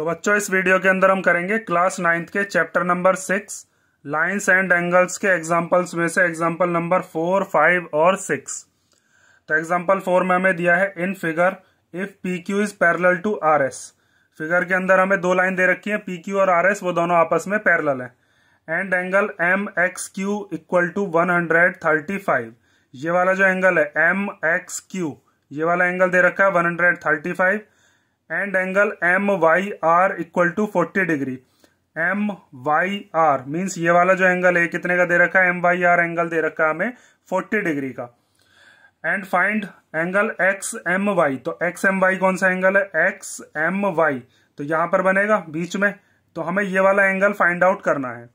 तो बच्चों इस वीडियो के अंदर हम करेंगे क्लास नाइन्थ के chapter number six lines and angles के एग्जाम्पल्स में से एग्जाम्पल नंबर फोर फाइव और सिक्स तो एग्जाम्पल फोर में हमें दिया है in figure if P Q is parallel to R S figure के अंदर हमें दो लाइन दे रखी है पी क्यू और आर एस वो दोनों आपस में पैरल है and angle M X Q equal to one hundred thirty five ये वाला जो एंगल है एम एक्स क्यू ये वाला एंगल दे रखा है one hundred thirty five and angle M Y R equal to forty degree M Y R means ये वाला जो एंगल है कितने का दे रखा है एम वाई आर एंगल दे रखा है हमें फोर्टी डिग्री का and find angle X M Y तो एक्स एम वाई कौन सा एंगल है एक्स एम वाई तो यहां पर बनेगा बीच में तो हमें ये वाला एंगल फाइंड आउट करना है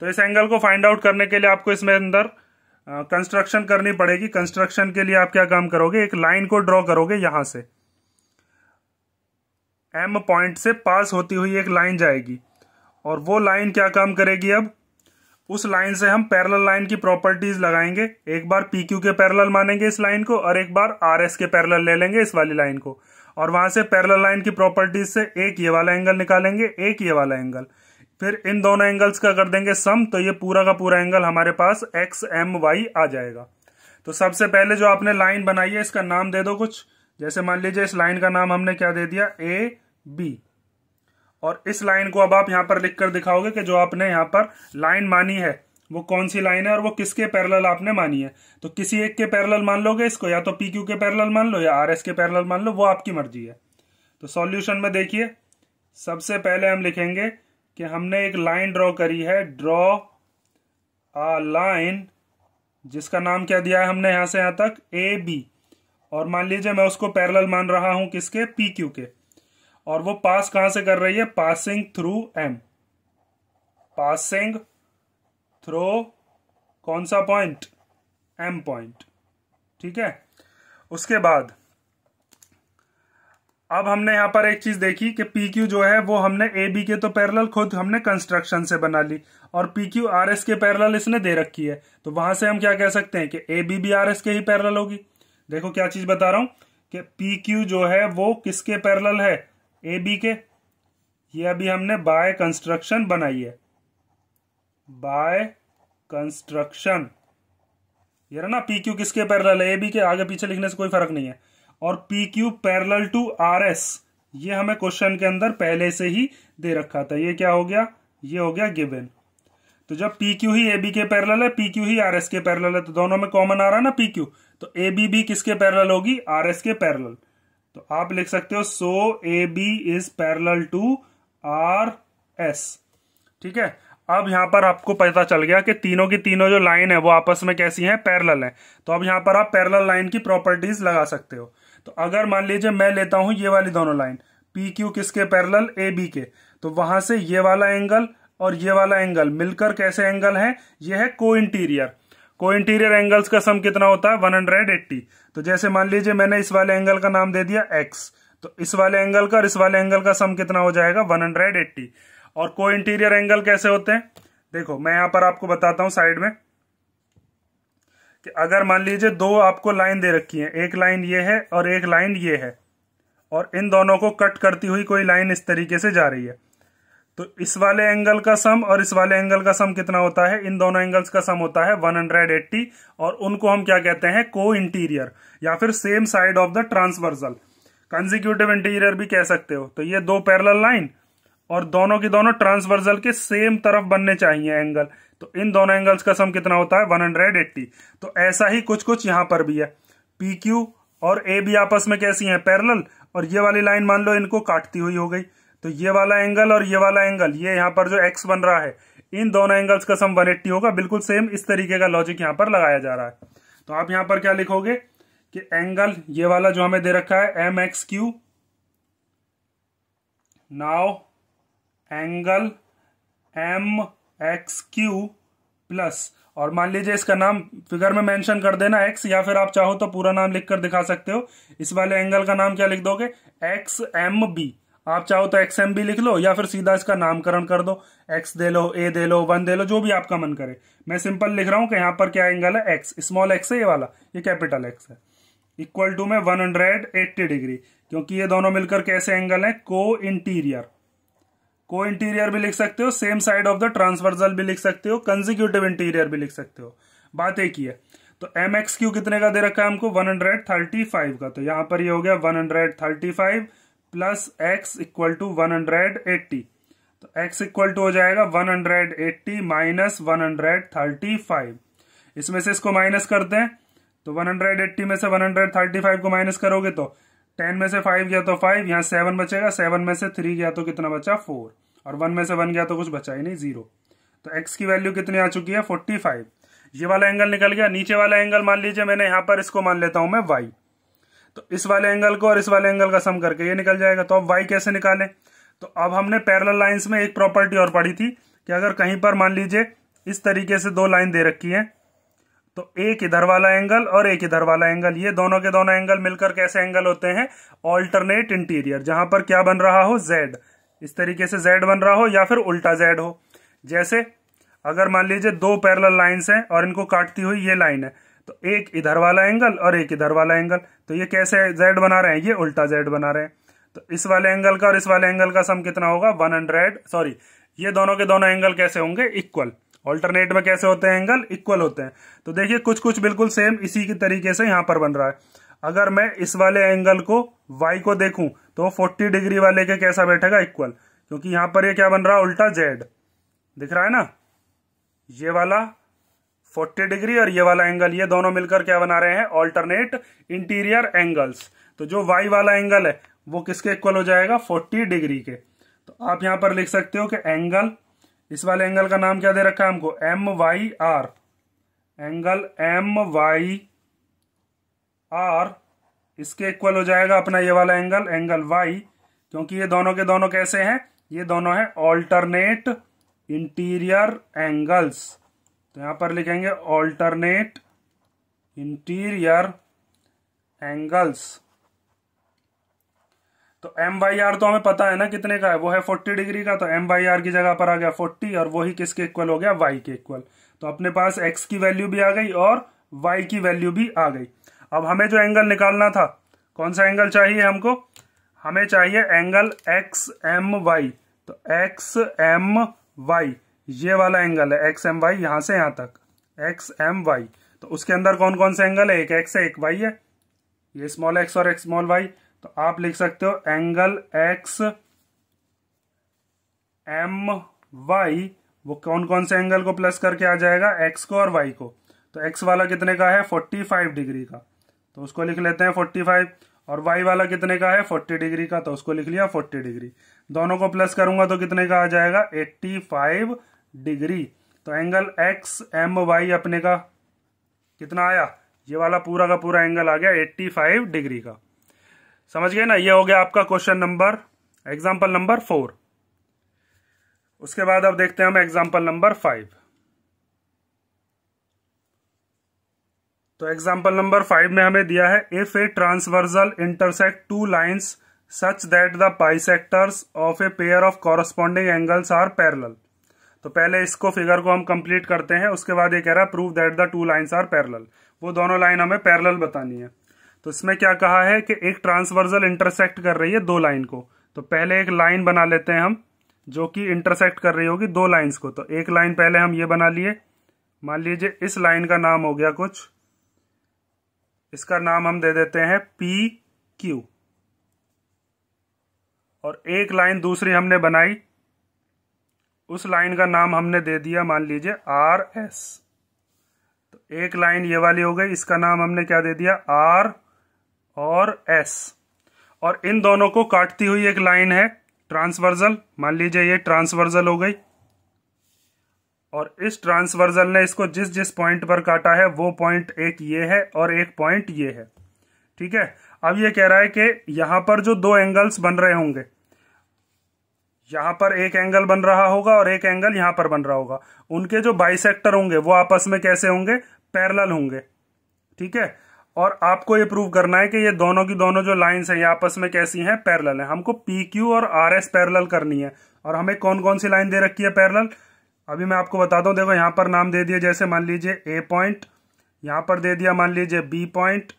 तो इस एंगल को फाइंड आउट करने के लिए आपको इसमें अंदर कंस्ट्रक्शन करनी पड़ेगी कंस्ट्रक्शन के लिए आप क्या काम करोगे एक लाइन को ड्रॉ करोगे यहां से एम पॉइंट से पास होती हुई एक लाइन जाएगी और वो लाइन क्या काम करेगी अब उस लाइन से हम पैरल लाइन की प्रॉपर्टीज लगाएंगे एक बार पी क्यू के पैरल मानेंगे इस लाइन को और एक बार आर एस के पैरल ले लेंगे इस वाली लाइन को और वहां से पैरल लाइन की प्रॉपर्टीज से एक ये वाला एंगल निकालेंगे एक ये वाला एंगल फिर इन दोनों एंगल्स का कर देंगे सम तो ये पूरा का पूरा एंगल हमारे पास एक्स एम वाई आ जाएगा तो सबसे पहले जो आपने लाइन बनाई है इसका नाम दे दो कुछ जैसे मान लीजिए इस लाइन का नाम हमने क्या दे दिया ए बी और इस लाइन को अब आप यहां पर लिखकर दिखाओगे कि जो आपने यहां पर लाइन मानी है वो कौन सी लाइन है और वो किसके पैरेलल आपने मानी है तो किसी एक के पैरेलल मान लोगे इसको या तो पी क्यू के पैरेलल मान लो या आर एस के पैरेलल मान लो वो आपकी मर्जी है तो सॉल्यूशन में देखिए सबसे पहले हम लिखेंगे कि हमने एक लाइन ड्रॉ करी है ड्रॉ आ लाइन जिसका नाम क्या दिया है हमने यहां से यहां तक ए बी और मान लीजिए मैं उसको पैरल मान रहा हूं किसके पी क्यू के और वो पास कहां से कर रही है passing through M passing through कौन सा पॉइंट एम पॉइंट ठीक है उसके बाद अब हमने यहां पर एक चीज देखी कि पी क्यू जो है वो हमने ए बी के तो पैरेलल खुद हमने कंस्ट्रक्शन से बना ली और पी क्यू आर एस के पैरेलल इसने दे रखी है तो वहां से हम क्या कह सकते हैं कि ए बी भी आर एस के ही पैरेलल होगी देखो क्या चीज बता रहा हूं कि पी क्यू जो है वो किसके पैरल है ए बी के ये अभी हमने बाय कंस्ट्रक्शन बनाई है बाय कंस्ट्रक्शन ये ना पी क्यू किसके पैरल है ए बी के आगे पीछे लिखने से कोई फर्क नहीं है और P Q parallel to R S ये हमें क्वेश्चन के अंदर पहले से ही दे रखा था ये क्या हो गया ये हो गया गिवन तो जब पी क्यू ही ए बी के पैरल है पी क्यू ही आर एस के पैरल है तो दोनों में कॉमन आ रहा है ना पी क्यू तो ए बी भी किसके पैरल होगी आर एस के पैरल तो आप लिख सकते हो so A B is parallel to R S ठीक है अब यहां पर आपको पता चल गया कि तीनों की तीनों जो लाइन है वो आपस में कैसी है पैरल है तो अब यहां पर आप पैरल लाइन की प्रॉपर्टीज लगा सकते हो तो अगर मान लीजिए मैं लेता हूं ये वाली दोनों लाइन पी क्यू किसके पैरल ए बी के तो वहां से ये वाला एंगल और ये वाला एंगल मिलकर कैसे एंगल है ये है को इंटीरियर को इंटीरियर एंगल्स का सम कितना होता है वन हंड्रेड एट्टी तो जैसे मान लीजिए मैंने इस वाले एंगल का नाम दे दिया एक्स तो इस वाले एंगल का और इस वाले एंगल का सम कितना हो जाएगा वन हंड्रेड एट्टी और को इंटीरियर एंगल कैसे होते हैं देखो मैं यहां पर आपको बताता हूं साइड में कि अगर मान लीजिए दो आपको लाइन दे रखी है एक लाइन ये है और एक लाइन ये है और इन दोनों को कट करती हुई कोई लाइन इस तरीके से जा रही है तो इस वाले एंगल का सम और इस वाले एंगल का सम कितना होता है इन दोनों एंगल्स का सम होता है 180 और उनको हम क्या कहते हैं को इंटीरियर या फिर same side of the transversal consecutive interior भी कह सकते हो तो ये दो पैरल लाइन और दोनों की दोनों ट्रांसवर्सल के सेम तरफ बनने चाहिए एंगल तो इन दोनों एंगल्स का सम कितना होता है वन तो ऐसा ही कुछ कुछ यहां पर भी है पी क्यू और ए भी आपस में कैसी है पैरल और ये वाली लाइन मान लो इनको काटती हुई हो गई तो ये वाला एंगल और ये वाला एंगल ये यहाँ पर जो एक्स बन रहा है इन दोनों एंगल्स का सम 180 होगा बिल्कुल सेम इस तरीके का लॉजिक यहाँ पर लगाया जा रहा है तो आप यहाँ पर क्या लिखोगे कि एंगल ये वाला जो हमें दे रखा है M X Q now angle M X Q plus और मान लीजिए इसका नाम फिगर में मेंशन कर देना एक्स या फिर आप चाहो तो पूरा नाम लिखकर दिखा सकते हो इस वाले एंगल का नाम क्या लिख दोगे एक्स एम बी आप चाहो तो एक्स एम भी लिख लो या फिर सीधा इसका नामकरण कर दो एक्स दे लो ए दे लो वन दे लो जो भी आपका मन करे मैं सिंपल लिख रहा हूं कि यहां पर क्या एंगल है एक्स स्मॉल एक्स है ये वाला ये कैपिटल एक्स है इक्वल टू में एट्टी डिग्री क्योंकि ये दोनों मिलकर कैसे एंगल है को इंटीरियर को इंटीरियर भी लिख सकते हो same side of the transversal भी लिख सकते हो कंजिक्यूटिव इंटीरियर भी लिख सकते हो बात एक ही है तो एम एक्स क्यू कितने का दे रखा है हमको 135 का तो यहां पर ये हो गया 135 plus X equal to one hundred eighty तो एक्स इक्वल टू हो जाएगा one hundred eighty minus one hundred thirty five इसमें से इसको माइनस करते हैं तो वन हंड्रेड एट्टी में से वन हंड्रेड थर्टी फाइव को माइनस करोगे तो टेन में से फाइव गया तो फाइव यहाँ सेवन बचेगा सेवन में से थ्री गया तो कितना बचा फोर और वन में से वन गया तो कुछ बचा ही नहीं जीरो तो एक्स की वैल्यू कितनी आ चुकी है फाइव ये वाला एंगल निकल गया नीचे वाला एंगल मान लीजिए मैंने यहां पर इसको मान लेता हूं मैं वाई तो इस वाले एंगल को और इस वाले एंगल का सम करके ये निकल जाएगा तो अब वाई कैसे निकालें तो अब हमने पैरल लाइन्स में एक प्रॉपर्टी और पढ़ी थी कि अगर कहीं पर मान लीजिए इस तरीके से दो लाइन दे रखी है तो एक इधर वाला एंगल और एक इधर वाला एंगल ये दोनों के दोनों एंगल मिलकर कैसे एंगल होते हैं ऑल्टरनेट इंटीरियर जहां पर क्या बन रहा हो जेड इस तरीके से जेड बन रहा हो या फिर उल्टा जेड हो जैसे अगर मान लीजिए दो पैरल लाइन्स हैं और इनको काटती हुई ये लाइन है तो एक इधर वाला एंगल और एक इधर वाला एंगल तो ये कैसे जेड बना रहे हैं ये उल्टा जेड बना रहे हैं तो इस वाले एंगल का और इस वाले एंगल का सम कितना होगा वन हंड्रेड सॉरी ये दोनों के दोनों एंगल कैसे होंगे इक्वल ऑल्टरनेट में कैसे होते हैं एंगल इक्वल होते हैं तो देखिए कुछ कुछ बिल्कुल सेम इसी के तरीके से यहां पर बन रहा है अगर मैं इस वाले एंगल को वाई को देखूं तो 40 डिग्री वाले के कैसा बैठेगा इक्वल क्योंकि यहां पर ये क्या बन रहा है उल्टा जेड दिख रहा है ना ये वाला फोर्टी डिग्री और ये वाला एंगल ये दोनों मिलकर क्या बना रहे हैं ऑल्टरनेट इंटीरियर एंगल्स तो जो वाई वाला एंगल है वो किसके इक्वल हो जाएगा फोर्टी डिग्री के तो आप यहां पर लिख सकते हो कि एंगल इस वाले एंगल का नाम क्या दे रखा है हमको M Y R angle M Y R इसके इक्वल हो जाएगा अपना ये वाला एंगल एंगल वाई क्योंकि ये दोनों के दोनों कैसे हैं ये दोनों है ऑल्टरनेट इंटीरियर एंगल्स तो यहां पर लिखेंगे ऑल्टरनेट इंटीरियर एंगल्स तो एम बाई आर तो हमें पता है ना कितने का है वो है फोर्टी डिग्री का तो एम बाई आर की जगह पर आ गया फोर्टी और वही किसके इक्वल हो गया वाई के इक्वल तो अपने पास एक्स की वैल्यू भी आ गई और वाई की वैल्यू भी आ गई अब हमें जो एंगल निकालना था कौन सा एंगल चाहिए हमको हमें चाहिए एंगल एक्स एम वाई तो एक्स एम वाई ये वाला एंगल है एक्स एम वाई यहां से यहां तक एक्स एम वाई तो उसके अंदर कौन कौन से एंगल है एक एक्स है एक वाई है ये स्मॉल एक्स और एक्स स्मॉल वाई तो आप लिख सकते हो एंगल एक्स एम वाई वो कौन कौन से एंगल को प्लस करके आ जाएगा एक्स को और वाई को तो एक्स वाला कितने का है फोर्टी फाइव डिग्री का तो उसको लिख लेते हैं फोर्टी फाइव और वाई वाला कितने का है फोर्टी डिग्री का तो उसको लिख लिया फोर्टी डिग्री दोनों को प्लस करूंगा तो कितने का आ जाएगा एट्टी फाइव डिग्री तो एंगल एक्स एम वाई अपने का कितना आया ये वाला पूरा का पूरा एंगल आ गया 85 डिग्री का समझ गए ना ये हो गया आपका question number example number four उसके बाद अब देखते हैं हम एग्जाम्पल नंबर फाइव तो एग्जाम्पल नंबर फाइव में हमें दिया है if a transversal intersect two lines such that the bisectors of a pair of corresponding angles are parallel तो पहले इसको फिगर को हम कंप्लीट करते हैं उसके बाद ये कह रहा है prove that the two lines are parallel वो दोनों लाइन हमें पैरल बतानी है तो इसमें क्या कहा है कि एक ट्रांसवर्जल इंटरसेक्ट कर रही है दो लाइन को तो पहले एक लाइन बना लेते हैं हम जो कि इंटरसेक्ट कर रही होगी दो लाइन्स को तो एक लाइन पहले हम ये बना लिए मान लीजिए इस लाइन का नाम हो गया कुछ इसका नाम हम दे देते हैं पी क्यू और एक लाइन दूसरी हमने बनाई उस लाइन का नाम हमने दे दिया मान लीजिए आर एस तो एक लाइन ये वाली हो गई इसका नाम हमने क्या दे दिया आर और एस और इन दोनों को काटती हुई एक लाइन है ट्रांसवर्जल मान लीजिए ये ट्रांसवर्जल हो गई और इस ट्रांसवर्जल ने इसको जिस जिस पॉइंट पर काटा है वो पॉइंट एक ये है और एक पॉइंट ये है ठीक है अब ये कह रहा है कि यहां पर जो दो एंगल्स बन रहे होंगे यहाँ पर एक एंगल बन रहा होगा और एक एंगल यहां पर बन रहा होगा उनके जो बाइसेक्टर होंगे वो आपस में कैसे होंगे पैरल होंगे ठीक है और आपको ये प्रूव करना है कि ये दोनों की दोनों जो लाइंस हैं ये आपस में कैसी हैं पैरेलल हैं हमको पी क्यू और आर एस पैरेलल करनी है और हमें कौन कौन सी लाइन दे रखी है पैरेलल अभी मैं आपको बताता दूं देखो यहां पर नाम दे दिया जैसे मान लीजिए ए पॉइंट यहां पर दे दिया मान लीजिए बी पॉइंट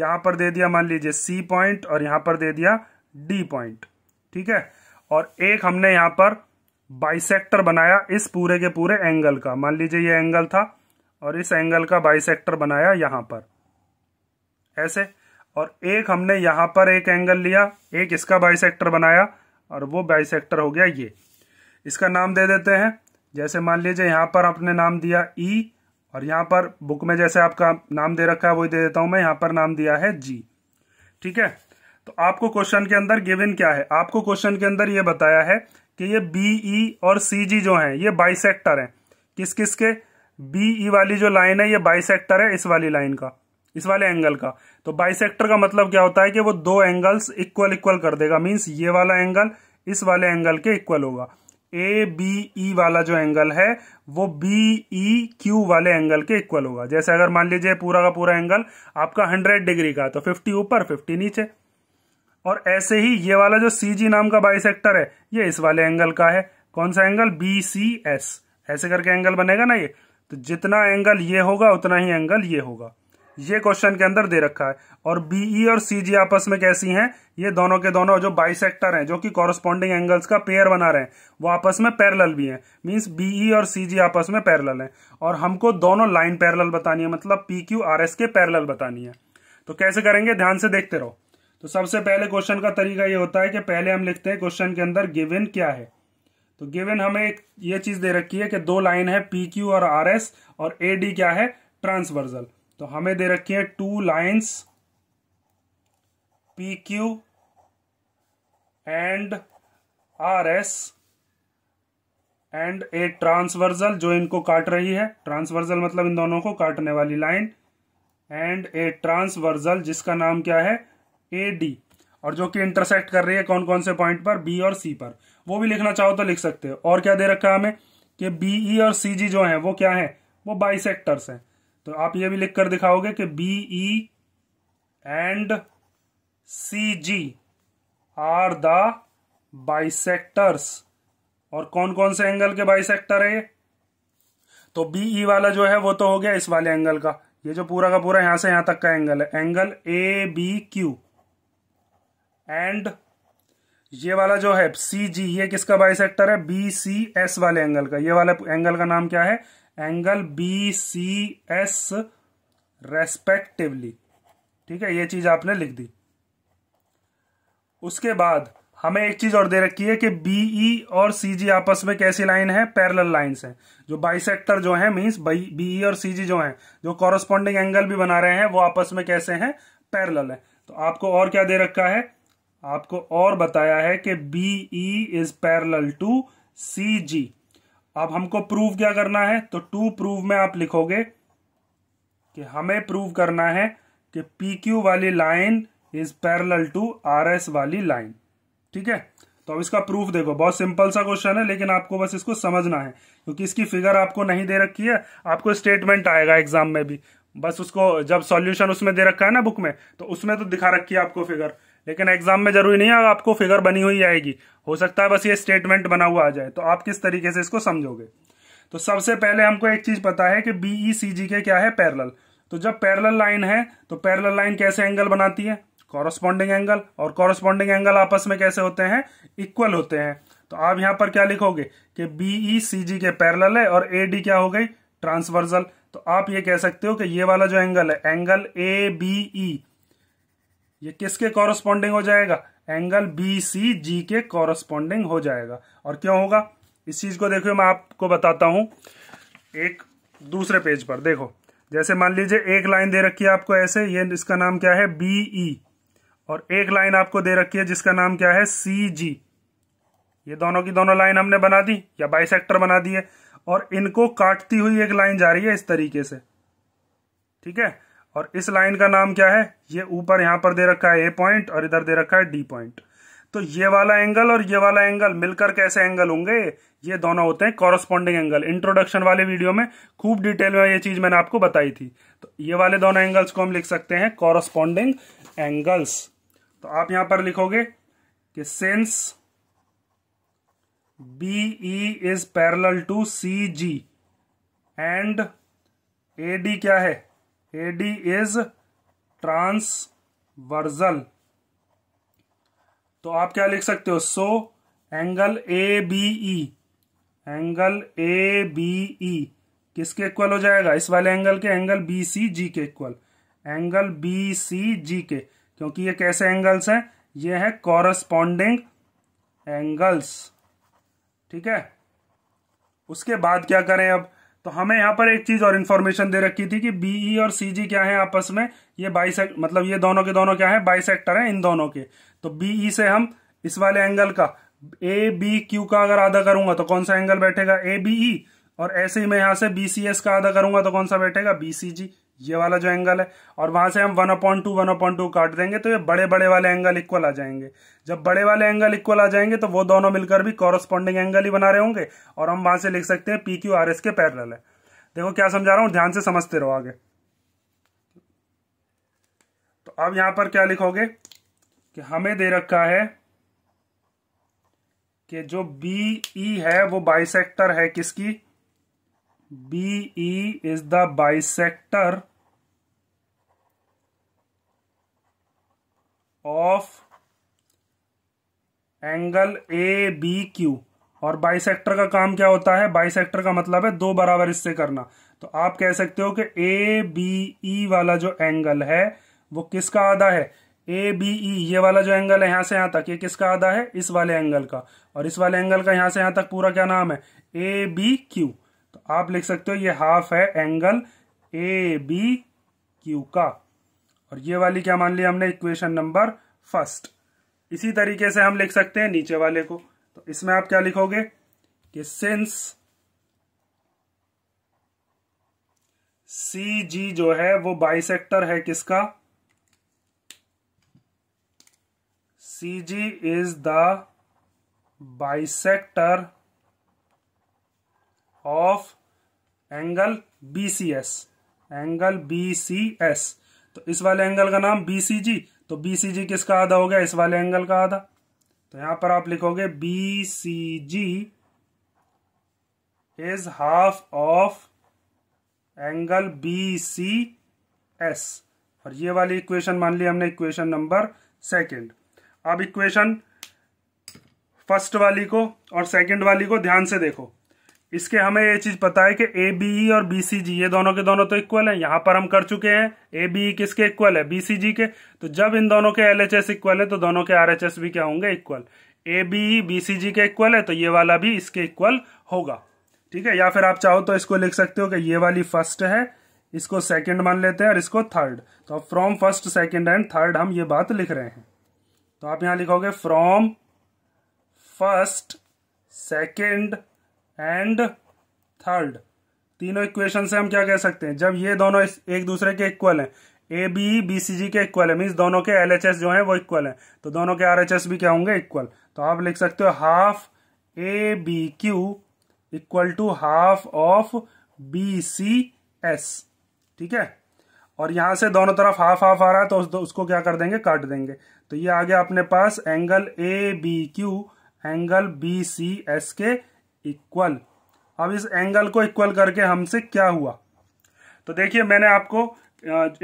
यहां पर दे दिया मान लीजिए सी पॉइंट और यहां पर दे दिया डी पॉइंट ठीक है और एक हमने यहां पर बाइसेक्टर बनाया इस पूरे के पूरे एंगल का मान लीजिए ये एंगल था और इस एंगल का बाइसेक्टर बनाया यहां पर ऐसे और एक हमने यहां पर एक एंगल लिया एक इसका बाइसेक्टर बनाया और वो बाइसेक्टर हो गया ये इसका नाम दे देते हैं जैसे मान लीजिए यहां पर आपने नाम दिया ई e और यहां पर बुक में जैसे आपका नाम दे रखा है वही दे देता हूं मैं यहां पर नाम दिया है जी ठीक है तो आपको क्वेश्चन के अंदर गिवन क्या है आपको क्वेश्चन के अंदर ये बताया है कि ये बीई e और जी जो हैं ये बाइसेक्टर हैं किस किस के बीई e वाली जो लाइन है ये बाइसेक्टर है इस वाली लाइन का इस वाले एंगल का तो बाइसेक्टर का मतलब क्या होता है कि वो दो एंगल्स इक्वल इक्वल कर देगा मीन्स ये वाला एंगल इस वाले एंगल के इक्वल होगा ए बी ई वाला जो एंगल है वो बी ई क्यू वाले एंगल के इक्वल होगा जैसे अगर मान लीजिए पूरा का पूरा एंगल आपका 100 डिग्री का तो 50 ऊपर 50 नीचे और ऐसे ही ये वाला जो सी जी नाम का सेक्टर है ये इस वाले एंगल का है कौन सा एंगल बी सी एस ऐसे करके एंगल बनेगा ना ये तो जितना एंगल ये होगा उतना ही एंगल ये होगा ये क्वेश्चन के अंदर दे रखा है और बीई e और सीजी आपस में कैसी हैं ये दोनों के दोनों जो सेक्टर हैं जो कि कॉरस्पॉन्डिंग एंगल्स का पेयर बना रहे हैं वो आपस में पैरल भी हैं मींस बीई e और सीजी आपस में पैरल हैं और हमको दोनों लाइन पैरल बतानी है मतलब पी क्यू आर एस के पैरल बतानी है तो कैसे करेंगे ध्यान से देखते रहो तो सबसे पहले क्वेश्चन का तरीका ये होता है कि पहले हम लिखते हैं क्वेश्चन के अंदर गिवन क्या है तो गिवन हमें एक ये चीज दे रखी है कि दो लाइन है पी क्यू और आर एस और ए डी क्या है ट्रांसवर्जल तो हमें दे रखी है two lines P Q and R S and a transversal जो इनको काट रही है ट्रांसवर्जल मतलब इन दोनों को काटने वाली लाइन एंड ए ट्रांसवर्जल जिसका नाम क्या है ए डी और जो कि इंटरसेक्ट कर रही है कौन कौन से पॉइंट पर बी और सी पर वो भी लिखना चाहो तो लिख सकते हो और क्या दे रखा है हमें कि बीई e और सी जी जो है वो क्या है वो बाइसेक्टर्स हैं तो आप ये भी लिख कर दिखाओगे कि BE and C G are the bisectors और कौन कौन से एंगल के बाइसेक्टर है तो बीई e वाला जो है वो तो हो गया इस वाले एंगल का ये जो पूरा का पूरा यहां से यहां तक का एंगल है angle A B Q and ये वाला जो है सी जी ये किसका बाइसेक्टर है बी सी एस वाले एंगल का ये वाला एंगल का नाम क्या है angle B C S respectively ठीक है ये चीज आपने लिख दी उसके बाद हमें एक चीज और दे रखी है कि बीई e और सी जी आपस में कैसी लाइन है पैरेलल लाइंस हैं जो बाइसेक्टर जो है मींस बीई और सीजी जो है जो कॉरस्पॉन्डिंग एंगल भी बना रहे हैं वो आपस में कैसे हैं पैरेलल है तो आपको और क्या दे रखा है आपको और बताया है कि B E is parallel to C G अब हमको प्रूव क्या करना है तो टू प्रूव में आप लिखोगे कि हमें प्रूव करना है कि पी क्यू वाली line is parallel to R S वाली लाइन ठीक है तो अब इसका प्रूफ देखो बहुत सिंपल सा क्वेश्चन है लेकिन आपको बस इसको समझना है क्योंकि इसकी फिगर आपको नहीं दे रखी है आपको स्टेटमेंट आएगा एग्जाम में भी बस उसको जब सॉल्यूशन उसमें दे रखा है ना बुक में तो उसमें तो दिखा रखी है आपको फिगर लेकिन एग्जाम में जरूरी नहीं है आपको फिगर बनी हुई आएगी हो सकता है बस ये स्टेटमेंट बना हुआ आ जाए तो आप किस तरीके से इसको समझोगे तो सबसे पहले हमको एक चीज पता है कि बीई सी जी के क्या है पैरल तो जब पैरल लाइन है तो पैरल लाइन कैसे एंगल बनाती है कॉरस्पॉन्डिंग एंगल और कॉरस्पॉन्डिंग एंगल आपस में कैसे होते हैं इक्वल होते हैं तो आप यहां पर क्या लिखोगे कि बीई सी जी के पैरल है और ए डी क्या हो गई ट्रांसवर्सल तो आप ये कह सकते हो कि ये वाला जो एंगल है एंगल ए बी ई ये किसके कॉरस्पॉन्डिंग हो जाएगा एंगल बी सी जी के कॉरस्पॉन्डिंग हो जाएगा और क्यों होगा इस चीज को देखिए मैं आपको बताता हूं एक दूसरे पेज पर देखो जैसे मान लीजिए एक लाइन दे रखी है आपको ऐसे ये इसका नाम क्या है बी ई e। और एक लाइन आपको दे रखी है जिसका नाम क्या है सी जी ये दोनों की दोनों लाइन हमने बना दी या बाइसेक्टर बना दी है और इनको काटती हुई एक लाइन जा रही है इस तरीके से ठीक है और इस लाइन का नाम क्या है ये ऊपर यहां पर दे रखा है ए पॉइंट और इधर दे रखा है डी पॉइंट तो ये वाला एंगल और ये वाला एंगल मिलकर कैसे एंगल होंगे ये दोनों होते हैं कॉरस्पॉन्डिंग एंगल इंट्रोडक्शन वाले वीडियो में खूब डिटेल में ये चीज मैंने आपको बताई थी तो ये वाले दोनों एंगल्स को हम लिख सकते हैं कॉरस्पॉन्डिंग एंगल्स तो आप यहां पर लिखोगे कि since B E is parallel to C G and A D क्या है AD इज ट्रांसवर्जल तो आप क्या लिख सकते हो so angle A B E angle A B E किसके इक्वल हो जाएगा इस वाले एंगल के एंगल बी सी जी के equal angle B C G के क्योंकि ये कैसे एंगल्स हैं ये हैं कॉरस्पॉन्डिंग एंगल्स ठीक है उसके बाद क्या करें अब तो हमें यहां पर एक चीज और इन्फॉर्मेशन दे रखी थी कि बीई e और सीजी क्या है आपस में ये बाई मतलब ये दोनों के दोनों क्या है बाइसेक्टर है इन दोनों के तो बीई e से हम इस वाले एंगल का ए बी क्यू का अगर आधा करूंगा तो कौन सा एंगल बैठेगा ए बी ई और ऐसे ही मैं यहां से बी सी एस का आधा करूंगा तो कौन सा बैठेगा बी सी जी ये वाला जो एंगल है और वहां से हम one upon two one upon two काट देंगे तो ये बड़े बड़े वाले एंगल इक्वल आ जाएंगे जब बड़े वाले एंगल इक्वल आ जाएंगे तो वो दोनों मिलकर भी कॉरस्पॉन्डिंग एंगल ही बना रहे होंगे और हम वहां से लिख सकते हैं पी क्यू आर एस के पैरल है देखो क्या समझा रहा हूं ध्यान से समझते रहो आगे तो अब यहां पर क्या लिखोगे कि हमें दे रखा है कि जो बी ई e है वो बाइसेक्टर है किसकी B E is the bisector of angle A B Q और बाइसेक्टर का काम क्या होता है बाइसेक्टर का मतलब है दो बराबर इससे करना तो आप कह सकते हो कि ए बी ई वाला जो एंगल है वो किसका आधा है ए बी ई ये वाला जो एंगल है यहां से यहां तक ये किसका आधा है इस वाले एंगल का और इस वाले एंगल का यहां से यहां तक पूरा क्या नाम है ए बी क्यू तो आप लिख सकते हो ये हाफ है एंगल ए बी क्यू का और ये वाली क्या मान ली हमने इक्वेशन नंबर फर्स्ट इसी तरीके से हम लिख सकते हैं नीचे वाले को तो इसमें आप क्या लिखोगे कि सिंस सी जी जो है वो बाइसेक्टर है किसका C G is the bisector of angle B C S angle B C S तो इस वाले एंगल का नाम बीसीजी तो बीसीजी किसका आधा हो गया इस वाले एंगल का आधा तो यहां पर आप लिखोगे B C G is half of angle B C S और ये वाली इक्वेशन मान ली हमने इक्वेशन नंबर सेकंड अब इक्वेशन फर्स्ट वाली को और सेकंड वाली को ध्यान से देखो इसके हमें ये चीज पता है कि ए बी e और बी सी जी ये दोनों के दोनों तो इक्वल हैं यहां पर हम कर चुके हैं ए बी e किसके इक्वल है बी सी जी के तो जब इन दोनों के एल एच एस इक्वल है तो दोनों के आर एच एस भी क्या होंगे equal A B B C G के इक्वल है तो ये वाला भी इसके इक्वल होगा ठीक है या फिर आप चाहो तो इसको लिख सकते हो कि ये वाली फर्स्ट है इसको सेकेंड मान लेते हैं और इसको थर्ड तो from first second and third हम ये बात लिख रहे हैं तो आप यहां लिखोगे from first second and third तीनों इक्वेशन से हम क्या कह सकते हैं जब ये दोनों एक दूसरे के इक्वल हैं A B B C G के इक्वल है मीन्स दोनों के एल एच एस जो है वो इक्वल है तो दोनों के आर एच एस भी क्या होंगे इक्वल तो आप लिख सकते हो half A B Q equal to half of B C S ठीक है और यहां से दोनों तरफ हाफ हाफ आ रहा है तो, तो उसको क्या कर देंगे काट देंगे तो ये आ गया अपने पास angle A B Q angle B C S के इक्वल अब इस एंगल को इक्वल करके हमसे क्या हुआ तो देखिए मैंने आपको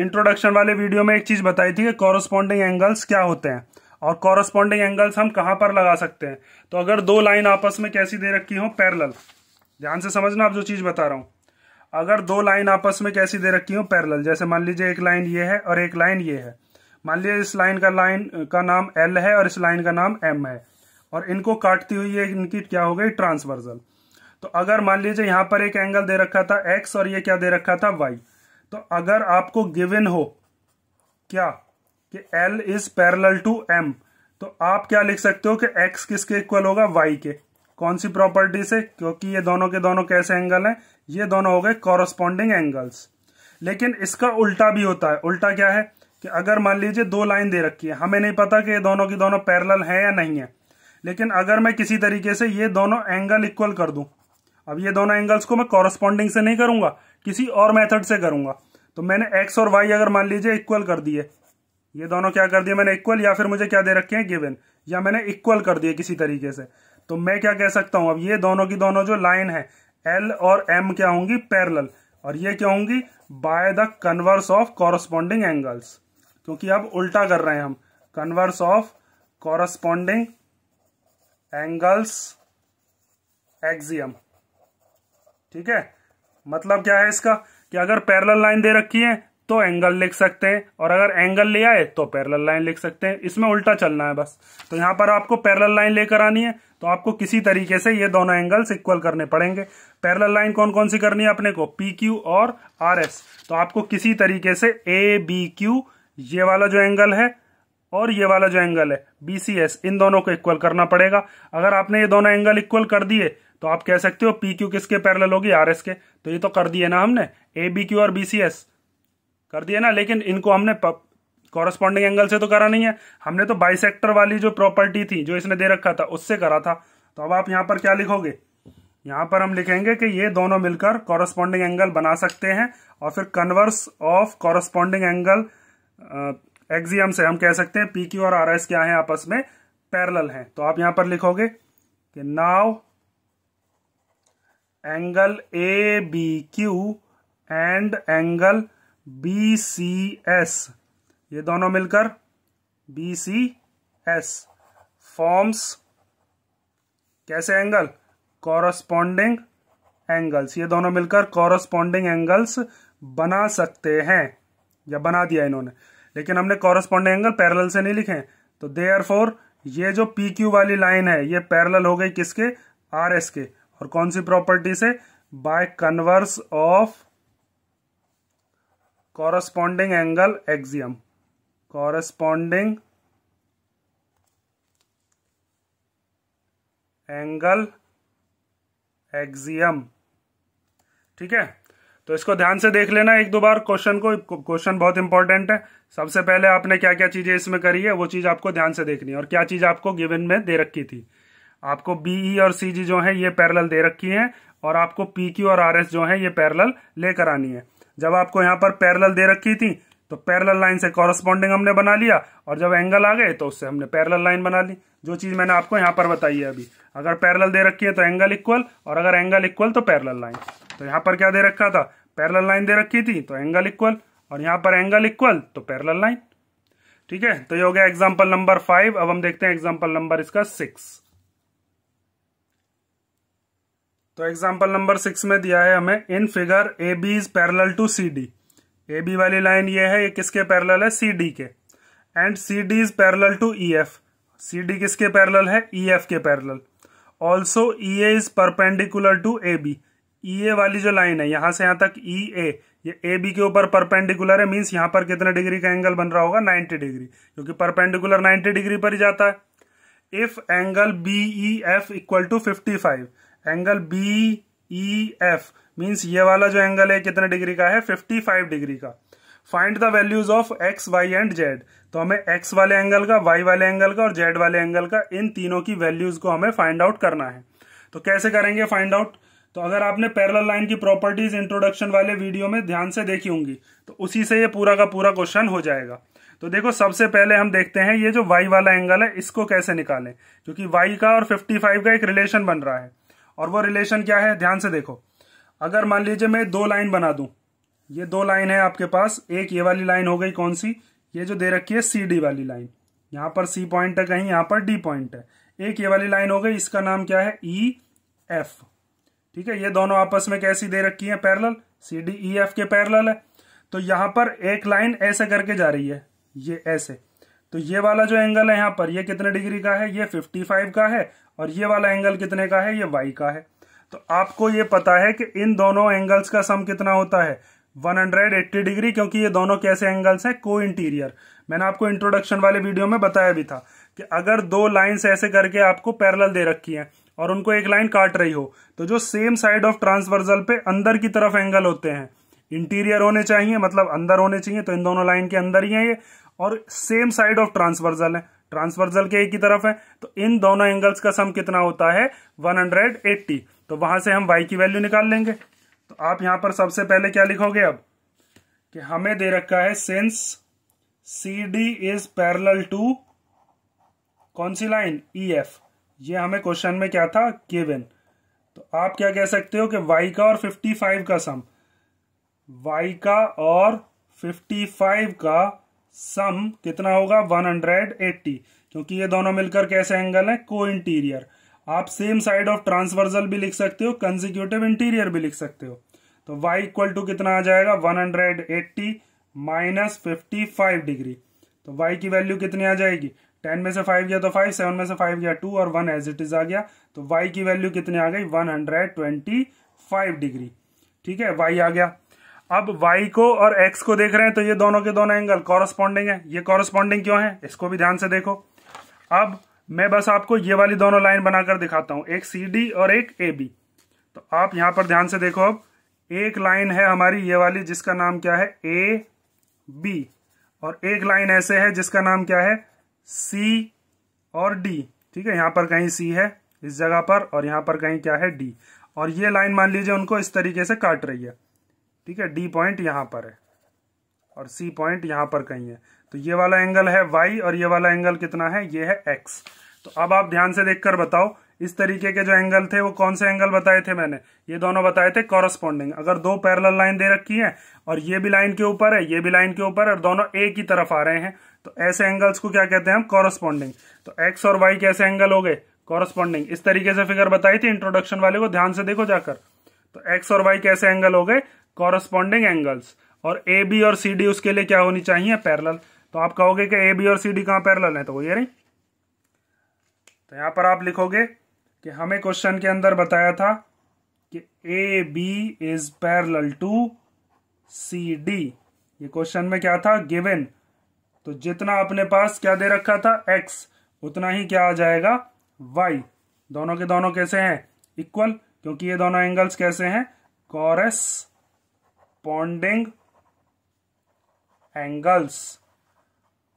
इंट्रोडक्शन वाले वीडियो में एक चीज बताई थी कि कॉरस्पॉन्डिंग एंगल्स क्या होते हैं और कॉरस्पॉन्डिंग एंगल्स हम कहां पर लगा सकते हैं तो अगर दो लाइन आपस में कैसी दे रखी हो पैरल ध्यान से समझना आप जो चीज बता रहा हूं अगर दो लाइन आपस में कैसी दे रखी हो पैरल जैसे मान लीजिए एक लाइन ये है और एक लाइन ये है मान लीजिए इस लाइन का लाइन का नाम एल है और इस लाइन का नाम एम है और इनको काटती हुई ये इनकी क्या हो गई ट्रांसवर्सल तो अगर मान लीजिए यहां पर एक एंगल दे रखा था एक्स और ये क्या दे रखा था वाई तो अगर आपको इन हो क्या कि L is parallel to M तो आप क्या लिख सकते हो कि एक्स किसके इक्वल होगा वाई के कौन सी प्रॉपर्टी से क्योंकि ये दोनों के दोनों कैसे एंगल हैं ये दोनों हो गए कॉरस्पॉन्डिंग एंगल्स लेकिन इसका उल्टा भी होता है उल्टा क्या है कि अगर मान लीजिए दो लाइन दे रखी है हमें नहीं पता कि ये दोनों की दोनों पैरल हैं या नहीं है लेकिन अगर मैं किसी तरीके से ये दोनों एंगल इक्वल कर दूं अब ये दोनों एंगल्स को मैं कॉरस्पॉन्डिंग से नहीं करूंगा किसी और मेथड से करूंगा तो मैंने एक्स और वाई अगर मान लीजिए इक्वल कर दिए ये दोनों क्या कर दिए मैंने इक्वल या फिर मुझे क्या दे रखे हैं गिवन या मैंने इक्वल कर दिए किसी तरीके से तो मैं क्या कह सकता हूं अब ये दोनों की दोनों जो लाइन है एल और एम क्या होंगी पैरल और ये क्या होंगी by the converse of corresponding angles क्योंकि अब उल्टा कर रहे हैं हम converse of corresponding angles axiom ठीक है मतलब क्या है इसका कि अगर पैरेलल लाइन दे रखी है तो एंगल लिख सकते हैं और अगर एंगल ले आए तो पैरेलल लाइन लिख सकते हैं इसमें उल्टा चलना है बस तो यहां पर आपको पैरेलल लाइन लेकर आनी है तो आपको किसी तरीके से ये दोनों एंगल्स इक्वल करने पड़ेंगे पैरेलल लाइन कौन कौन सी करनी है अपने को पी क्यू और आर एस तो आपको किसी तरीके से ए बी क्यू ये वाला जो एंगल है और ये वाला जो एंगल है बीसीएस इन दोनों को इक्वल करना पड़ेगा अगर आपने ये दोनों एंगल इक्वल कर दिए तो आप कह सकते हो पी क्यू किसके पैरल होगी आर एस के तो ये तो कर दिए ना हमने ए बी क्यू और बीसीएस कर दिए ना लेकिन इनको हमने कॉरस्पॉन्डिंग एंगल से तो करा नहीं है हमने तो बाइसेक्टर वाली जो प्रॉपर्टी थी जो इसने दे रखा था उससे करा था तो अब आप यहाँ पर क्या लिखोगे यहाँ पर हम लिखेंगे कि ये दोनों मिलकर कॉरस्पॉन्डिंग एंगल बना सकते हैं और फिर converse of corresponding angle axioms से हम कह सकते हैं पी क्यू और आर एस क्या है आपस में पैरल हैं तो आप यहां पर लिखोगे कि now angle A B Q and angle B C S ये दोनों मिलकर बी सी एस फॉर्म्स कैसे एंगल कॉरस्पॉन्डिंग एंगल्स ये दोनों मिलकर कॉरस्पॉन्डिंग एंगल्स बना सकते हैं या बना दिया इन्होंने लेकिन हमने कॉरस्पॉन्डिंग एंगल पैरेलल से नहीं लिखे तो देयर फोर ये जो पी क्यू वाली लाइन है ये पैरेलल हो गई किसके आर एस के और कौन सी प्रॉपर्टी से by converse of corresponding angle axiom corresponding angle axiom ठीक है तो इसको ध्यान से देख लेना एक दो बार क्वेश्चन को क्वेश्चन बहुत इंपॉर्टेंट है सबसे पहले आपने क्या क्या चीज़ें इसमें करी है वो चीज़ आपको ध्यान से देखनी है और क्या चीज़ आपको गिवन में दे रखी थी आपको बीई e और सी जी जो है ये पैरल दे रखी है और आपको पी क्यू और आर एस जो है ये पैरल लेकर आनी है जब आपको यहाँ पर पैरल दे रखी थी तो पैरल लाइन से कॉरस्पॉन्डिंग हमने बना लिया और जब एंगल आ गए तो उससे हमने पैरल लाइन बना ली जो चीज़ मैंने आपको यहां पर बताई है अभी अगर पैरल दे रखी है तो एंगल इक्वल और अगर एंगल इक्वल तो पैरल लाइन तो यहां पर क्या दे रखा था पैरल लाइन दे रखी थी तो एंगल इक्वल और यहां पर एंगल इक्वल तो पैरल लाइन ठीक है तो ये हो गया एग्जाम्पल नंबर फाइव अब हम देखते हैं एग्जाम्पल नंबर इसका सिक्स तो एग्जाम्पल नंबर सिक्स में दिया है हमें in figure A B is parallel to C D A B वाली लाइन ये है ये किसके पैरल है सी डी के and C D is parallel to E F C D किसके पैरल है ई e, एफ के parallel also E A is perpendicular to A B E e A वाली जो लाइन है यहां से यहां तक ई e ए ये ए बी के ऊपर परपेंडिकुलर है मीन्स यहां पर कितने डिग्री का एंगल बन रहा होगा 90 डिग्री क्योंकि परपेंडिकुलर 90 डिग्री पर ही जाता है if angle B E F equal to 55 angle B E F means ये वाला जो एंगल है कितने डिग्री का है 55 डिग्री का find the values of X Y and Z तो हमें एक्स वाले एंगल का वाई वाले एंगल का और जेड वाले एंगल का इन तीनों की वैल्यूज को हमें फाइंड आउट करना है तो कैसे करेंगे फाइंड आउट तो अगर आपने पैरेलल लाइन की प्रॉपर्टीज इंट्रोडक्शन वाले वीडियो में ध्यान से देखी होंगी तो उसी से ये पूरा का पूरा क्वेश्चन हो जाएगा तो देखो सबसे पहले हम देखते हैं ये जो वाई वाला एंगल है इसको कैसे निकालें क्योंकि वाई का और 55 का एक रिलेशन बन रहा है और वो रिलेशन क्या है ध्यान से देखो अगर मान लीजिए मैं दो लाइन बना दू ये दो लाइन है आपके पास एक ये वाली लाइन हो गई कौन सी ये जो दे रखी है सी डी वाली लाइन यहां पर सी पॉइंट है कहीं यहां पर डी पॉइंट है एक ये वाली लाइन हो गई इसका नाम क्या है ई e, एफ ठीक है ये दोनों आपस में कैसी दे रखी है parallel C D E F के पैरल है तो यहां पर एक लाइन ऐसे करके जा रही है ये ऐसे तो ये वाला जो एंगल है यहां पर ये कितने डिग्री का है ये 55 का है और ये वाला एंगल कितने का है ये वाई का है तो आपको ये पता है कि इन दोनों एंगल्स का सम कितना होता है 180 डिग्री क्योंकि ये दोनों कैसे एंगल्स हैं को इंटीरियर मैंने आपको इंट्रोडक्शन वाले वीडियो में बताया भी था कि अगर दो लाइन्स ऐसे करके आपको पैरल दे रखी है और उनको एक लाइन काट रही हो तो जो सेम साइड ऑफ ट्रांसवर्जल पे अंदर की तरफ एंगल होते हैं इंटीरियर होने चाहिए मतलब अंदर होने चाहिए तो इन दोनों लाइन के अंदर ही है ये और सेम साइड ऑफ ट्रांसवर्जल है ट्रांसवर्जल के एक ही तरफ है तो इन दोनों एंगल्स का सम कितना होता है 180 तो वहां से हम वाई की वैल्यू निकाल लेंगे तो आप यहां पर सबसे पहले क्या लिखोगे अब कि हमें दे रखा है since C D is parallel to कौन सी लाइन ई e एफ ये हमें क्वेश्चन में क्या था गिवन तो आप क्या कह सकते हो कि वाई का और 55 का सम वाई का और 55 का सम कितना होगा 180 क्योंकि ये दोनों मिलकर कैसे एंगल है को इंटीरियर आप सेम साइड ऑफ ट्रांसवर्सल भी लिख सकते हो कंजिक्यूटिव इंटीरियर भी लिख सकते हो तो y इक्वल टू कितना आ जाएगा 180 माइनस फाइव डिग्री तो y की वैल्यू कितनी आ जाएगी टेन में से फाइव गया तो फाइव सेवन में से फाइव गया टू और वन एज इट इज आ गया तो वाई की वैल्यू कितनी आ गई one hundred twenty five degree ठीक है वाई आ गया अब वाई को और एक्स को देख रहे हैं तो ये दोनों के दोनों एंगल कॉरस्पॉन्डिंग है ये कॉरस्पॉन्डिंग क्यों है इसको भी ध्यान से देखो अब मैं बस आपको ये वाली दोनों लाइन बनाकर दिखाता हूं एक सी डी और एक ए बी तो आप यहां पर ध्यान से देखो अब एक लाइन है हमारी ये वाली जिसका नाम क्या है ए बी और एक लाइन ऐसे है जिसका नाम क्या है सी और डी ठीक है यहां पर कहीं सी है इस जगह पर और यहां पर कहीं क्या है डी और ये लाइन मान लीजिए उनको इस तरीके से काट रही है ठीक है डी पॉइंट यहां पर है और सी पॉइंट यहां पर कहीं है तो ये वाला एंगल है वाई और ये वाला एंगल कितना है ये है एक्स तो अब आप ध्यान से देखकर बताओ इस तरीके के जो एंगल थे वो कौन से एंगल बताए थे मैंने ये दोनों बताए थे कॉरस्पॉन्डिंग अगर दो पैरल लाइन दे रखी है और ये भी लाइन के ऊपर है ये भी लाइन के ऊपर और दोनों एक ही तरफ आ रहे हैं तो ऐसे एंगल्स को क्या कहते हैं हम कॉरस्पॉन्डिंग तो एक्स और वाई कैसे एंगल हो गए कॉरस्पॉन्डिंग इस तरीके से फिगर बताई थी इंट्रोडक्शन वाले को ध्यान से देखो जाकर तो एक्स और वाई कैसे एंगल हो गए कॉरस्पॉन्डिंग एंगल्स और ए बी और सी डी उसके लिए क्या होनी चाहिए पैरल तो आप कहोगे कि ए बी और सी डी कहाँ पैरल है तो वो ये नहीं तो यहां पर आप लिखोगे कि हमें क्वेश्चन के अंदर बताया था कि A B is parallel to C D ये क्वेश्चन में क्या था गिवेन तो जितना अपने पास क्या दे रखा था एक्स उतना ही क्या आ जाएगा वाई दोनों के दोनों कैसे हैं इक्वल क्योंकि ये दोनों एंगल्स कैसे हैं पॉन्डिंग एंगल्स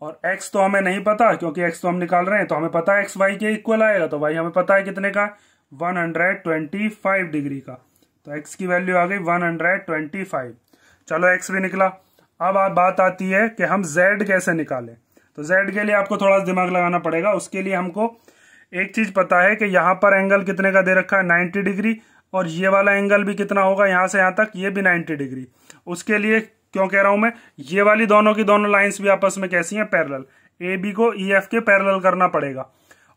और x तो हमें नहीं पता क्योंकि x तो हम निकाल रहे हैं तो हमें पता है एक्स वाई के इक्वल आएगा तो y हमें पता है कितने का 125 डिग्री का तो x की वैल्यू आ गई 125 चलो x भी निकला अब आप बात आती है कि हम जेड कैसे निकालें तो जेड के लिए आपको थोड़ा दिमाग लगाना पड़ेगा उसके लिए हमको एक चीज पता है कि यहां पर एंगल कितने का दे रखा है 90 डिग्री और ये वाला एंगल भी कितना होगा यहां से यहां तक ये भी 90 डिग्री उसके लिए क्यों कह रहा हूं मैं ये वाली दोनों की दोनों लाइंस भी आपस में कैसी हैं पैरेलल ए बी को ई e एफ के पैरेलल करना पड़ेगा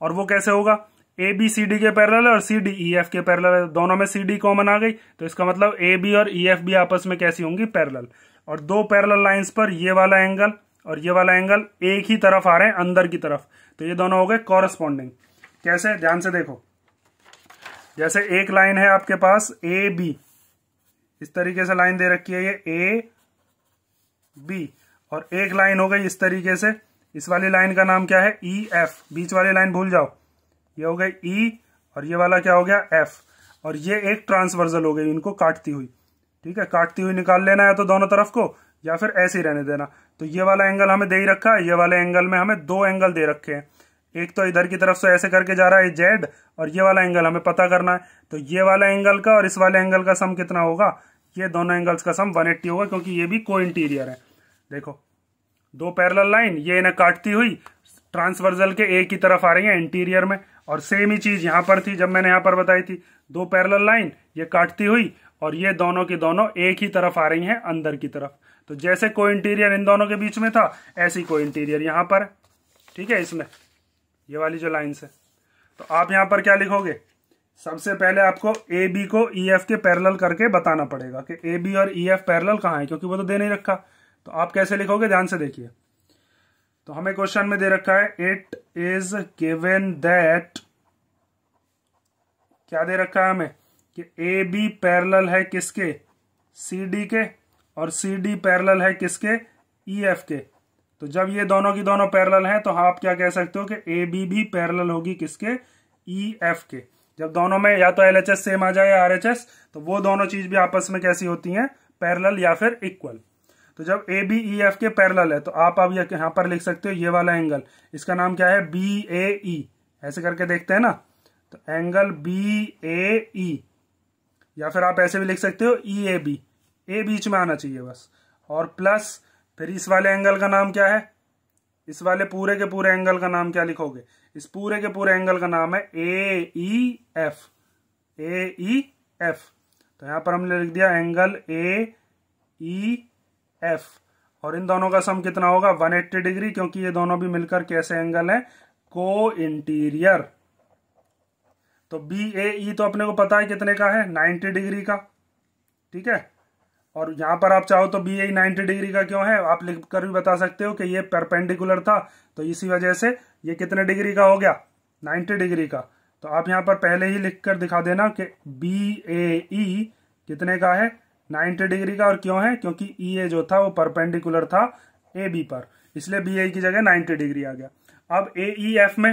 और वो कैसे होगा ए बी सी डी के पैरेलल और सी डी ई एफ के पैरेलल दोनों में सी डी कॉमन आ गई तो इसका मतलब ए बी और ई e एफ भी आपस में कैसी होंगी पैरेलल और दो पैरेलल लाइंस पर ये वाला एंगल और ये वाला एंगल एक ही तरफ आ रहे हैं अंदर की तरफ तो ये दोनों हो गए कॉरेस्पॉन्डिंग कैसे ध्यान से देखो जैसे एक लाइन है आपके पास ए बी इस तरीके से लाइन दे रखी है ये ए बी और एक लाइन हो गई इस तरीके से इस वाली लाइन का नाम क्या है ई e, एफ बीच वाली लाइन भूल जाओ ये हो गई ई e, और ये वाला क्या हो गया एफ और ये एक ट्रांसवर्जल हो गई इनको काटती हुई ठीक है काटती हुई निकाल लेना है तो दोनों तरफ को या फिर ऐसे ही रहने देना तो ये वाला एंगल हमें दे ही रखा है ये वाले एंगल में हमें दो एंगल दे रखे हैं एक तो इधर की तरफ से ऐसे करके जा रहा है जेड और ये वाला एंगल हमें पता करना है तो ये वाला एंगल का और इस वाले एंगल का सम कितना होगा ये दोनों एंगल्स का सम 180 होगा क्योंकि ये भी को इंटीरियर है देखो दो पैरल लाइन ये इन्हें काटती हुई ट्रांसवर्जल के ए की तरफ आ रही है इंटीरियर में और सेम ही चीज यहाँ पर थी जब मैंने यहाँ पर बताई थी दो पैरल लाइन ये काटती हुई और ये दोनों की दोनों एक ही तरफ आ रही हैं अंदर की तरफ तो जैसे कोई इंटीरियर इन दोनों के बीच में था ऐसी कोई इंटीरियर यहां पर ठीक है इसमें ये वाली जो लाइन है तो आप यहां पर क्या लिखोगे सबसे पहले आपको ए बी को ई e एफ के पैरल करके बताना पड़ेगा कि ए बी और ई एफ पैरल कहां है क्योंकि वो तो दे नहीं रखा तो आप कैसे लिखोगे ध्यान से देखिए तो हमें क्वेश्चन में दे रखा है इट इज गिवेन दैट क्या दे रखा है हमें कि ए बी पैरल है किसके सी डी के और सी डी पैरल है किसके ई e, एफ के तो जब ये दोनों की दोनों पैरल हैं तो आप क्या कह सकते हो कि ए बी भी पैरल होगी किसके ई e, एफ के जब दोनों में या तो एल एच एस सेम आ जाए या आर एच एस तो वो दोनों चीज भी आपस में कैसी होती हैं पैरल या फिर इक्वल तो जब ए बी ई एफ के पैरल है तो आप अब यहां पर लिख सकते हो ये वाला एंगल इसका नाम क्या है बी ए ई ऐसे करके देखते हैं ना तो एंगल बी ए ई या फिर आप ऐसे भी लिख सकते हो ई ए बी ए बीच में आना चाहिए बस और प्लस फिर इस वाले एंगल का नाम क्या है इस वाले पूरे के पूरे एंगल का नाम क्या लिखोगे इस पूरे के पूरे एंगल का नाम है ए E F A E F तो यहां पर हमने लिख दिया एंगल ए ई एफ और इन दोनों का सम कितना होगा 180 डिग्री क्योंकि ये दोनों भी मिलकर कैसे एंगल है को इंटीरियर तो बी ए ई तो अपने को पता है कितने का है नाइन्टी डिग्री का ठीक है और यहां पर आप चाहो तो B A e ninety degree का क्यों है आप लिख कर भी बता सकते हो कि ये परपेंडिकुलर था तो इसी वजह से ये कितने डिग्री का हो गया नाइन्टी डिग्री का तो आप यहां पर पहले ही लिख कर दिखा देना कि बी ए ई कितने का है नाइन्टी डिग्री का और क्यों है क्योंकि ई e ए जो था वो परपेंडिकुलर था ए बी पर इसलिए बी ए e की जगह नाइन्टी डिग्री आ गया अब ए ई एफ में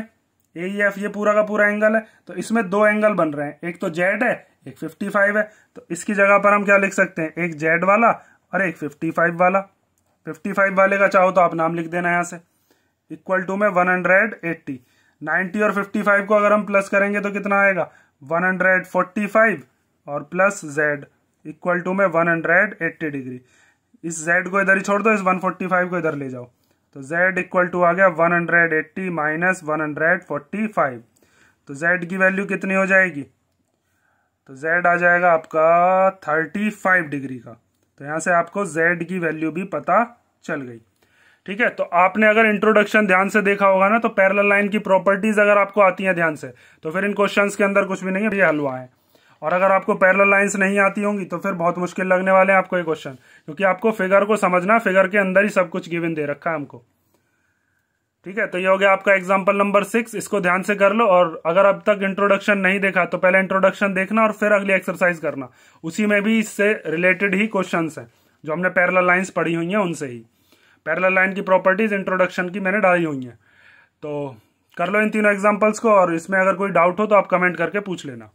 ए एफ e ये पूरा का पूरा एंगल है तो इसमें दो एंगल बन रहे हैं एक तो जेड है एक 55 है तो इसकी जगह पर हम क्या लिख सकते हैं एक जेड वाला और एक 55 वाला 55 वाले का चाहो तो आप नाम लिख देना यहाँ से इक्वल टू में 180 90 और 55 को अगर हम प्लस करेंगे तो कितना आएगा 145 और प्लस जेड इक्वल टू में 180 डिग्री इस जेड को इधर ही छोड़ दो इस 145 को इधर ले जाओ तो z इक्वल टू आ गया 180 हंड्रेड एट्टी माइनस वन तो z की वैल्यू कितनी हो जाएगी तो z आ जाएगा आपका 35 डिग्री का तो यहाँ से आपको z की वैल्यू भी पता चल गई ठीक है तो आपने अगर इंट्रोडक्शन ध्यान से देखा होगा ना तो पैरेलल लाइन की प्रॉपर्टीज अगर आपको आती हैं ध्यान से तो फिर इन क्वेश्चंस के अंदर कुछ भी नहीं है ये हलवा है और अगर आपको पैरल लाइन्स नहीं आती होंगी तो फिर बहुत मुश्किल लगने वाले हैं आपको ये क्वेश्चन क्योंकि आपको फिगर को समझना फिगर के अंदर ही सब कुछ गिवन दे रखा है हमको ठीक है तो ये हो गया आपका एग्जाम्पल नंबर सिक्स इसको ध्यान से कर लो और अगर अब तक इंट्रोडक्शन नहीं देखा तो पहले इंट्रोडक्शन देखना और फिर अगली एक्सरसाइज करना उसी में भी इससे रिलेटेड ही क्वेश्चन है जो हमने पैरल लाइन्स पढ़ी हुई हैं उनसे ही पैरल लाइन की प्रॉपर्टीज इंट्रोडक्शन की मैंने डाली हुई हैं तो कर लो इन तीनों एग्जाम्पल्स को और इसमें अगर कोई डाउट हो तो आप कमेंट करके पूछ लेना